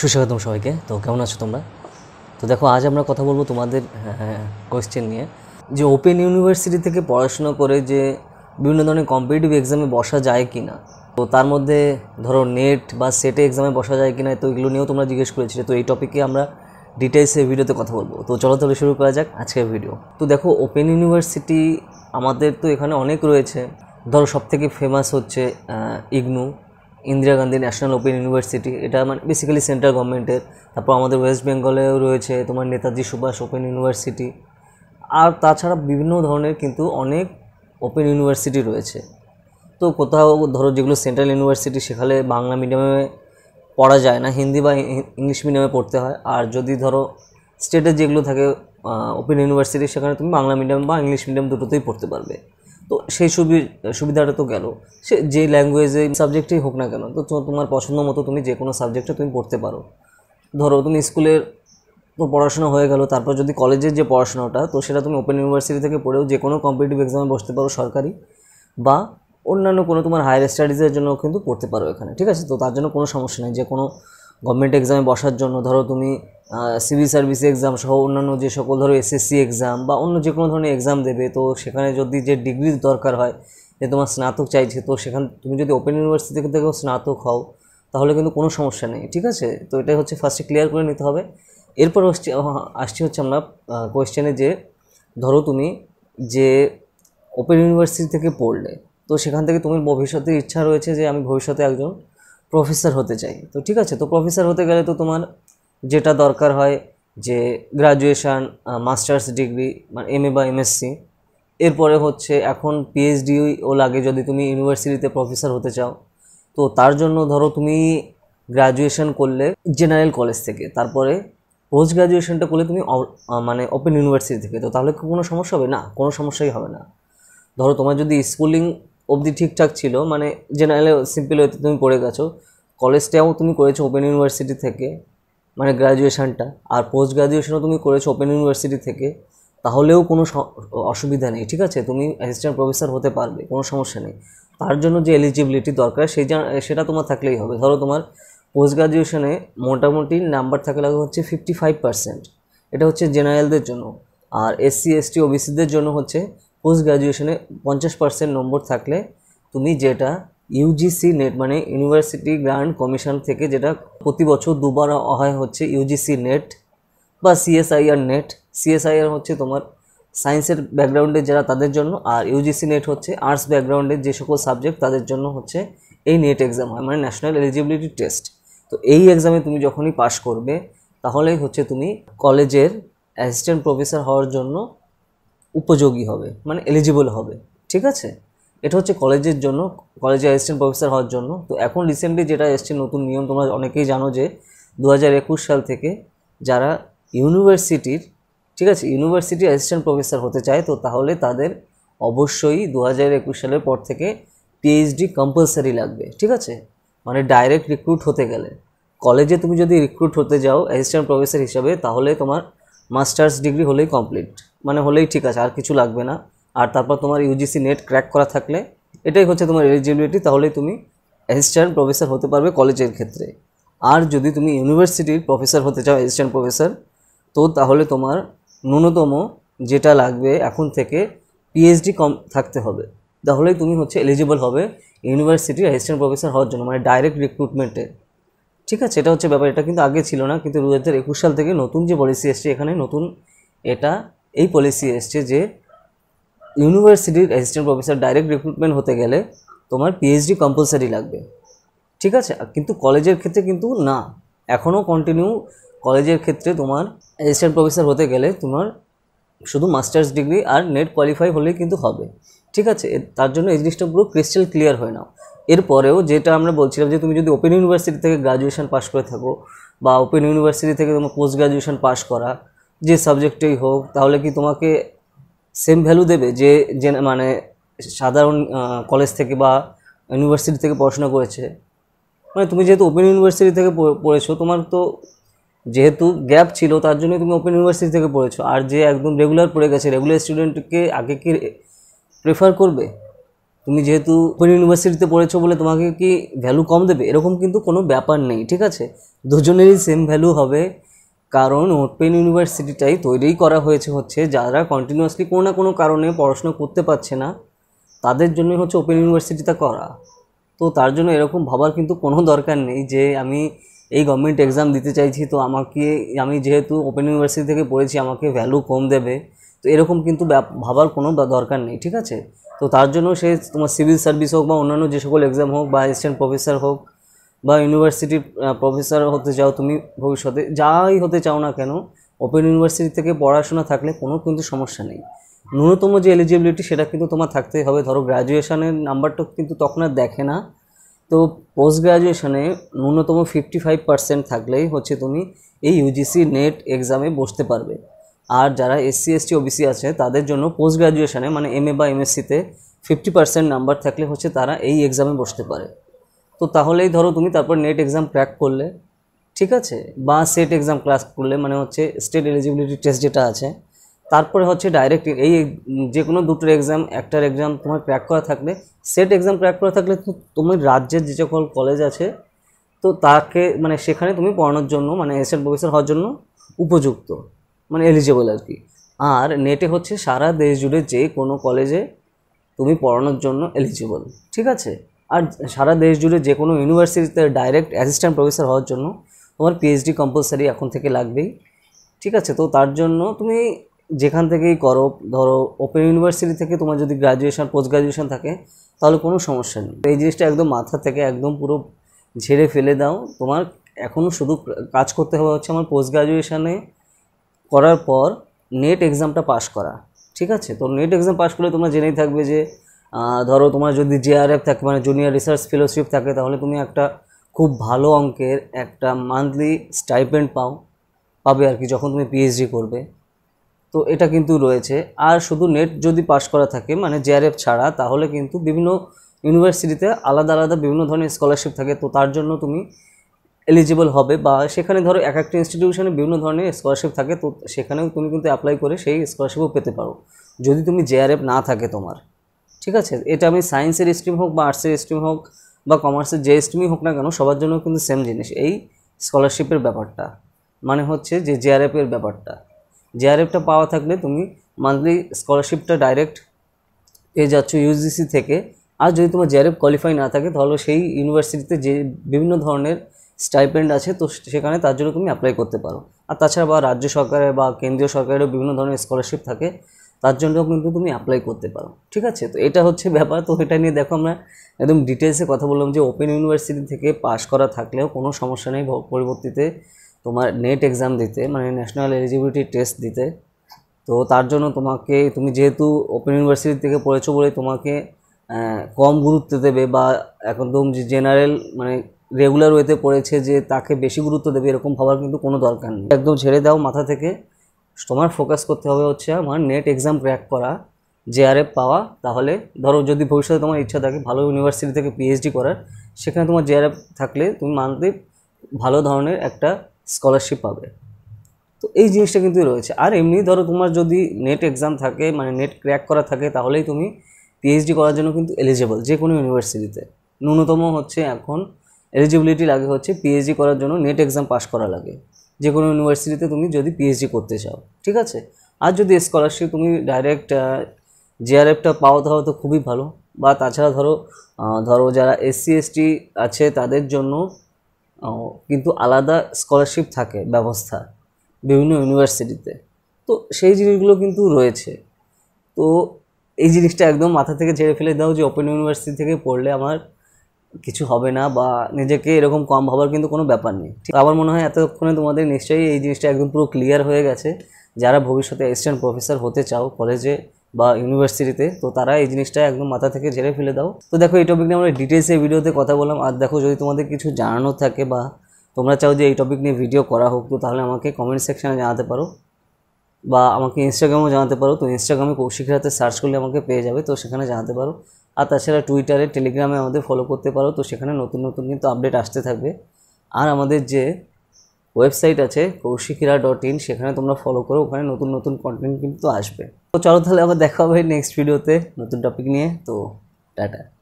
সুস্বাগতম সবাইকে তো কেমন আছো তোমরা তো দেখো আজ আমরা কথা বলবো তোমাদের কোয়েশ্চেন হ্যাঁ, নিয়ে যে ওপেন ইউনিভার্সিটি থেকে পড়াশোনা করে যে বিভিন্ন ধরনের কম্পিটিটিভ এক্সামে বসা যায় কি না তো তার মধ্যে ধরো নেট বা সেটে এক্সামে বসা যায় কি না তো এগুলো নিয়েও তোমরা জিজ্ঞেস করেছিলে তো এই টপিকে আমরা ডিটেলসে ভিডিওতে কথা বলবো তো চলো তাহলে শুরু করা যাক আজকের ভিডিও তো দেখো ওপেন ইউনিভার্সিটি আমাদের তো এখানে অনেক রয়েছে ধরো সবথেকে ফেমাস হচ্ছে IGNOU Indira Gandhi national open university এটা মানে বেসিক্যালি সেন্ট্রাল গভর্নমেন্টের তারপর আমাদের ওয়েস্ট বেঙ্গলেও রয়েছে তোমার নেতাজি সুভাষ ওপেন ইউনিভার্সিটি আর তাছাড়া বিভিন্ন ধরনের কিন্তু অনেক ওপেন ইউনিভার্সিটি রয়েছে তো কোথাও ধরো যেগুলো সেন্ট্রাল ইউনিভার্সিটি সেখানে বাংলা মিডিয়ামে পড়া যায় না হিন্দি বা ইংলিশ মিডিয়ামে পড়তে হয় আর যদি ধরো স্টেটের যেগুলো থাকে ওপেন ইউনিভার্সিটি সেখানে তুমি বাংলা মিডিয়াম বা ইংলিশ মিডিয়াম দুটোতেই পড়তে পারবে তো সেই সুবি সুবিধাটা তো গেল সে যে ল্যাঙ্গুয়েজে সাবজেক্টেই হোক না কেন তো তোমার পছন্দ মতো তুমি যে কোনো সাবজেক্টে তুমি পড়তে পারো ধরো তুমি স্কুলের তো পড়াশোনা হয়ে গেল তারপর যদি কলেজের যে পড়াশোনাটা তো সেটা তুমি ওপেন ইউনিভার্সিটি থেকে পড়েও যে কোনো কম্পিটিটিভ এক্সামে বসতে পারো সরকারি বা অন্যান্য কোনো তোমার হায়ার স্টাডিজের জন্য কিন্তু পড়তে পারো এখানে ঠিক আছে তো তার জন্য কোনো সমস্যা নেই যে কোনো গভর্নমেন্ট এক্সামে বসার জন্য ধরো তুমি সিভিল সার্ভিস এক্সাম সহ অন্যান্য যে সকল ধরো এসএসসি এক্সাম বা অন্য যে কোনো ধরনের এক্সাম দেবে তো সেখানে যদি যে ডিগ্রির দরকার হয় যে তোমার স্নাতক চাইছে তো সেখান তুমি যদি ওপেন ইউনিভার্সিটি থেকে থেকেও স্নাতক হও তাহলে কিন্তু কোনো সমস্যা নেই ঠিক আছে তো এটাই হচ্ছে ফার্স্টে ক্লিয়ার করে নিতে হবে এরপর হচ্ছে আসছি হচ্ছে আমরা কোয়েশ্চেনে যে ধরো তুমি যে ওপেন ইউনিভার্সিটি থেকে পড়লে তো সেখান থেকে তুমি ভবিষ্যতে ইচ্ছা রয়েছে যে আমি ভবিষ্যতে একজন প্রফেসর হতে চাই তো ঠিক আছে তো প্রফেসর হতে গেলে তো তোমার যেটা দরকার হয় যে গ্রাজুয়েশান মাস্টার্স ডিগ্রি মানে এম এ বা এমএসসি এরপরে হচ্ছে এখন ও লাগে যদি তুমি ইউনিভার্সিটিতে প্রফেসর হতে চাও তো তার জন্য ধরো তুমি গ্রাজুয়েশন করলে জেনারেল কলেজ থেকে তারপরে পোস্ট গ্রাজুয়েশনটা করলে তুমি মানে ওপেন ইউনিভার্সিটি থেকে তো তাহলে কোনো সমস্যা হবে না কোনো সমস্যাই হবে না ধরো তোমার যদি স্কুলিং অবধি ঠিকঠাক ছিল মানে জেনারেল সিম্পল হয়তো তুমি পড়ে গেছো কলেজটাও তুমি করেছো ওপেন ইউনিভার্সিটি থেকে মানে গ্র্যাজুয়েশানটা আর পোস্ট গ্র্যাজুয়েশানও তুমি করেছো ওপেন ইউনিভার্সিটি থেকে তাহলেও কোনো অসুবিধা নেই ঠিক আছে তুমি অ্যাসিস্ট্যান্ট প্রফেসর হতে পারবে কোনো সমস্যা নেই তার জন্য যে এলিজিবিলিটি দরকার সেই সেটা তোমার থাকলেই হবে ধরো তোমার পোস্ট গ্র্যাজুয়েশনে মোটামুটি নাম্বার থাকে লাগে হচ্ছে ফিফটি ফাইভ পার্সেন্ট এটা হচ্ছে জেনারেলদের জন্য আর এসসি এসটি ওবিসিদের জন্য হচ্ছে পোস্ট গ্র্যাজুয়েশনে পঞ্চাশ পার্সেন্ট নম্বর থাকলে তুমি যেটা ইউজিসি নেট মানে ইউনিভার্সিটি গ্রান্ট কমিশন থেকে যেটা প্রতি বছর দুবার হয় হচ্ছে ইউজিসি নেট বা সিএসআইআর নেট সিএসআইআর হচ্ছে তোমার সায়েন্সের ব্যাকগ্রাউন্ডে যারা তাদের জন্য আর ইউজিসি নেট হচ্ছে আর্টস ব্যাকগ্রাউন্ডে যে সকল সাবজেক্ট তাদের জন্য হচ্ছে এই নেট এক্সাম হয় মানে ন্যাশনাল এলিজিবিলিটি টেস্ট তো এই এক্সামে তুমি যখনই পাশ করবে তাহলেই হচ্ছে তুমি কলেজের অ্যাসিস্ট্যান্ট প্রফেসর হওয়ার জন্য উপযোগী হবে মানে এলিজিবল হবে ঠিক আছে এটা হচ্ছে কলেজের জন্য কলেজে অ্যাসিস্ট্যান্ট প্রফেসর হওয়ার জন্য তো এখন রিসেন্টলি যেটা এসছে নতুন নিয়ম তোমরা অনেকেই জানো যে দু সাল থেকে যারা ইউনিভার্সিটির ঠিক আছে ইউনিভার্সিটি অ্যাসিস্ট্যান্ট প্রফেসর হতে চায় তো তাহলে তাদের অবশ্যই দু সালের পর থেকে পিএইচডি কম্পালসারি লাগবে ঠিক আছে মানে ডাইরেক্ট রিক্রুট হতে গেলে কলেজে তুমি যদি রিক্রুট হতে যাও অ্যাসিস্ট্যান্ট প্রফেসর হিসাবে তাহলে তোমার মাস্টার্স ডিগ্রি হলেই কমপ্লিট মানে হলেই ঠিক আছে আর কিছু লাগবে না আর তারপর তোমার ইউজিসি নেট ক্র্যাক করা থাকলে এটাই হচ্ছে তোমার এলিজিবিলিটি তাহলেই তুমি অ্যাসিস্ট্যান্ট প্রফেসর হতে পারবে কলেজের ক্ষেত্রে আর যদি তুমি ইউনিভার্সিটির প্রফেসর হতে চাও অ্যাসিস্ট্যান্ট প্রফেসর তো তাহলে তোমার ন্যূনতম যেটা লাগবে এখন থেকে পিএইচডি কম থাকতে হবে তাহলেই তুমি হচ্ছে এলিজিবল হবে ইউনিভার্সিটির অ্যাসিস্ট্যান্ট প্রফেসর হওয়ার জন্য মানে ডাইরেক্ট রিক্রুটমেন্টে ঠিক আছে এটা হচ্ছে ব্যাপার এটা কিন্তু আগে ছিল না কিন্তু দু হাজার একুশ সাল থেকে নতুন যে পলিসি এসছে এখানে নতুন এটা এই পলিসি এসছে যে ইউনিভার্সিটির অ্যাসিস্ট্যান্ট প্রফেসর ডাইরেক্ট রিক্রুটমেন্ট হতে গেলে তোমার পিএইচডি কম্পালসারি লাগবে ঠিক আছে কিন্তু কলেজের ক্ষেত্রে কিন্তু না এখনও কন্টিনিউ কলেজের ক্ষেত্রে তোমার অ্যাসিস্ট্যান্ট প্রফেসর হতে গেলে তোমার শুধু মাস্টার্স ডিগ্রি আর নেট কোয়ালিফাই হলেই কিন্তু হবে ঠিক আছে তার জন্য এই জিনিসটা পুরো ক্রিস্টাল ক্লিয়ার হয়ে নাও এরপরেও যেটা আমরা বলছিলাম যে তুমি যদি ওপেন ইউনিভার্সিটি থেকে গ্রাজুয়েশন পাশ করে থাকো বা ওপেন ইউনিভার্সিটি থেকে তোমার পোস্ট গ্রাজুয়েশন পাশ করা যে সাবজেক্টেই হোক তাহলে কি তোমাকে সেম ভ্যালু দেবে যে যে মানে সাধারণ কলেজ থেকে বা ইউনিভার্সিটি থেকে পড়াশোনা করেছে মানে তুমি যেহেতু ওপেন ইউনিভার্সিটি থেকে পড়েছো তোমার তো যেহেতু গ্যাপ ছিল তার জন্য তুমি ওপেন ইউনিভার্সিটি থেকে পড়েছো আর যে একদম রেগুলার পড়ে গেছে রেগুলার স্টুডেন্টকে আগে কি প্রেফার করবে তুমি যেহেতু ওপেন ইউনিভার্সিটিতে পড়েছো বলে তোমাকে কি ভ্যালু কম দেবে এরকম কিন্তু কোনো ব্যাপার নেই ঠিক আছে দুজনেরই সেম ভ্যালু হবে কারণ ওপেন ইউনিভার্সিটিটাই তৈরিই করা হয়েছে হচ্ছে যারা কন্টিনিউয়াসলি কোনো না কোনো কারণে পড়াশোনা করতে পারছে না তাদের জন্যই হচ্ছে ওপেন ইউনিভার্সিটিটা করা তো তার জন্য এরকম ভাবার কিন্তু কোনো দরকার নেই যে আমি এই গভর্নমেন্ট এক্সাম দিতে চাইছি তো আমাকে আমি যেহেতু ওপেন ইউনিভার্সিটি থেকে পড়েছি আমাকে ভ্যালু কম দেবে তো এরকম কিন্তু ভাবার কোনো দরকার নেই ঠিক আছে তো তার জন্য সে তোমার সিভিল সার্ভিস হোক বা অন্যান্য যে সকল এক্সাম হোক বা অ্যাসিস্ট্যান্ট প্রফেসর হোক বা ইউনিভার্সিটির প্রফেসর হতে চাও তুমি ভবিষ্যতে যাই হতে চাও না কেন ওপেন ইউনিভার্সিটি থেকে পড়াশোনা থাকলে কোনো কিন্তু সমস্যা নেই ন্যূনতম যে এলিজিবিলিটি সেটা কিন্তু তোমার থাকতেই হবে ধরো গ্র্যাজুয়েশনের নাম্বারটা কিন্তু তখন আর দেখে না তো পোস্ট গ্র্যাজুয়েশনে ন্যূনতম ফিফটি ফাইভ পার্সেন্ট থাকলেই হচ্ছে তুমি এই ইউজিসি নেট এক্সামে বসতে পারবে আর যারা এসসি এসটি ওবিসি আছে তাদের জন্য পোস্ট গ্রাজুয়েশনে মানে এম এ বা এমএসসিতে ফিফটি পার্সেন্ট নাম্বার থাকলে হচ্ছে তারা এই এক্সামে বসতে পারে তো তাহলেই ধরো তুমি তারপর নেট এক্সাম ক্র্যাক করলে ঠিক আছে বা সেট এক্সাম ক্লাস করলে মানে হচ্ছে স্টেট এলিজিবিলিটি টেস্ট যেটা আছে তারপরে হচ্ছে ডাইরেক্ট এই যে কোনো দুটোর এক্সাম একটার এক্সাম তোমার ক্র্যাক করা থাকলে সেট এক্সাম ক্র্যাক করা থাকলে তুমি রাজ্যের যে সকল কলেজ আছে তো তাকে মানে সেখানে তুমি পড়ানোর জন্য মানে এসএড প্রফেসর হওয়ার জন্য উপযুক্ত মানে এলিজেবল আর কি আর নেটে হচ্ছে সারা দেশ জুড়ে যে কোনো কলেজে তুমি পড়ানোর জন্য এলিজিবল ঠিক আছে আর সারা দেশ জুড়ে যে কোনো ইউনিভার্সিটিতে ডাইরেক্ট অ্যাসিস্ট্যান্ট প্রফেসর হওয়ার জন্য তোমার পিএইচডি কম্পালসারি এখন থেকে লাগবেই ঠিক আছে তো তার জন্য তুমি যেখান থেকেই করো ধরো ওপেন ইউনিভার্সিটি থেকে তোমার যদি গ্রাজুয়েশন পোস্ট গ্রাজুয়েশন থাকে তাহলে কোনো সমস্যা নেই এই জিনিসটা একদম মাথা থেকে একদম পুরো ঝেড়ে ফেলে দাও তোমার এখনও শুধু কাজ করতে হবে হচ্ছে আমার পোস্ট গ্রাজুয়েশানে করার পর নেট এক্সামটা পাস করা ঠিক আছে তো নেট এক্সাম পাস করলে তোমরা জেনেই থাকবে যে ধরো তোমার যদি জেআরএফ থাকে মানে জুনিয়র রিসার্চ ফেলোশিপ থাকে তাহলে তুমি একটা খুব ভালো অঙ্কের একটা মান্থলি স্টাইপেন্ড পাও পাবে আর কি যখন তুমি পিএইচডি করবে তো এটা কিন্তু রয়েছে আর শুধু নেট যদি পাস করা থাকে মানে জেআরএফ ছাড়া তাহলে কিন্তু বিভিন্ন ইউনিভার্সিটিতে আলাদা আলাদা বিভিন্ন ধরনের স্কলারশিপ থাকে তো তার জন্য তুমি এলিজিবল হবে বা সেখানে ধরো এক একটা ইনস্টিটিউশনে বিভিন্ন ধরনের স্কলারশিপ থাকে তো সেখানেও তুমি কিন্তু অ্যাপ্লাই করে সেই স্কলারশিপও পেতে পারো যদি তুমি জেআরএফ না থাকে তোমার ঠিক আছে এটা আমি সায়েন্সের স্ট্রিম হোক বা আর্টসের স্ট্রিম হোক বা কমার্সের যে স্ট্রিমই হোক না কেন সবার জন্য কিন্তু সেম জিনিস এই স্কলারশিপের ব্যাপারটা মানে হচ্ছে যে জেআরএফের ব্যাপারটা জেআরএফটা পাওয়া থাকলে তুমি মান্থলি স্কলারশিপটা ডাইরেক্ট পেয়ে যাচ্ছ ইউজিসি থেকে আর যদি তোমার জেআরএফ কোয়ালিফাই না থাকে তাহলে সেই ইউনিভার্সিটিতে যে বিভিন্ন ধরনের স্টাইপেন্ড আছে তো সেখানে তার জন্য তুমি অ্যাপ্লাই করতে পারো আর তাছাড়া বা রাজ্য সরকারের বা কেন্দ্রীয় সরকারেরও বিভিন্ন ধরনের স্কলারশিপ থাকে তার জন্যও কিন্তু তুমি অ্যাপ্লাই করতে পারো ঠিক আছে তো এটা হচ্ছে ব্যাপার তো এটা নিয়ে দেখো আমরা একদম ডিটেলসে কথা বললাম যে ওপেন ইউনিভার্সিটি থেকে পাশ করা থাকলেও কোনো সমস্যা নেই পরবর্তীতে তোমার নেট এক্সাম দিতে মানে ন্যাশনাল এলিজিবিলিটি টেস্ট দিতে তো তার জন্য তোমাকে তুমি যেহেতু ওপেন ইউনিভার্সিটি থেকে পড়েছো বলে তোমাকে কম গুরুত্ব দেবে বা একদম জেনারেল মানে রেগুলার ওয়েতে পড়েছে যে তাকে বেশি গুরুত্ব দেবে এরকম ভাবার কিন্তু কোনো দরকার নেই একদম ছেড়ে দাও মাথা থেকে তোমার ফোকাস করতে হবে হচ্ছে আমার নেট এক্সাম ক্র্যাক করা জেআরএফ পাওয়া তাহলে ধরো যদি ভবিষ্যতে তোমার ইচ্ছা থাকে ভালো ইউনিভার্সিটি থেকে পিএইচডি করার সেখানে তোমার জেআরএফ থাকলে তুমি মানতে ভালো ধরনের একটা স্কলারশিপ পাবে তো এই জিনিসটা কিন্তু রয়েছে আর এমনি ধরো তোমার যদি নেট এক্সাম থাকে মানে নেট ক্র্যাক করা থাকে তাহলেই তুমি পিএইচডি করার জন্য কিন্তু এলিজেবল যে কোনো ইউনিভার্সিটিতে ন্যূনতম হচ্ছে এখন এলিজিবিলিটি লাগে হচ্ছে পিএইচডি করার জন্য নেট এক্সাম পাস করা লাগে যে কোনো ইউনিভার্সিটিতে তুমি যদি পিএইচডি করতে চাও ঠিক আছে আর যদি স্কলারশিপ তুমি ডাইরেক্ট জিআরএফটা পাও তাহলে তো খুবই ভালো বা তাছাড়া ধরো ধরো যারা এসসি এসটি আছে তাদের জন্য কিন্তু আলাদা স্কলারশিপ থাকে ব্যবস্থা বিভিন্ন ইউনিভার্সিটিতে তো সেই জিনিসগুলো কিন্তু রয়েছে তো এই জিনিসটা একদম মাথা থেকে ঝেড়ে ফেলে দাও যে ওপেন ইউনিভার্সিটি থেকে পড়লে আমার কিছু হবে না বা নিজেকে এরকম কম ভাবার কিন্তু কোনো ব্যাপার নেই আমার মনে হয় এতক্ষণে তোমাদের নিশ্চয়ই এই জিনিসটা একদম পুরো ক্লিয়ার হয়ে গেছে যারা ভবিষ্যতে অ্যাসিস্ট্যান্ট প্রফেসর হতে চাও কলেজে বা ইউনিভার্সিটিতে তো তারা এই জিনিসটা একদম মাথা থেকে ঝেড়ে ফেলে দাও তো দেখো এই টপিক নিয়ে আমরা ডিটেলসে ভিডিওতে কথা বললাম আর দেখো যদি তোমাদের কিছু জানানো থাকে বা তোমরা চাও যে এই টপিক নিয়ে ভিডিও করা হোক তো তাহলে আমাকে কমেন্ট সেকশানে জানাতে পারো বা আমাকে ইনস্টাগ্রামও জানাতে পারো তো ইনস্টাগ্রামে কৌশিক রাতে সার্চ করলে আমাকে পেয়ে যাবে তো সেখানে জানাতে পারো আর তাছাড়া টুইটারে টেলিগ্রামে আমাদের ফলো করতে পারো তো সেখানে নতুন নতুন কিন্তু আপডেট আসতে থাকবে আর আমাদের যে ওয়েবসাইট আছে কৌশিকিরা ডট ইন সেখানে তোমরা ফলো করো ওখানে নতুন নতুন কন্টেন্ট কিন্তু আসবে তো চলো তাহলে আবার দেখা হবে নেক্সট ভিডিওতে নতুন টপিক নিয়ে তো টাটা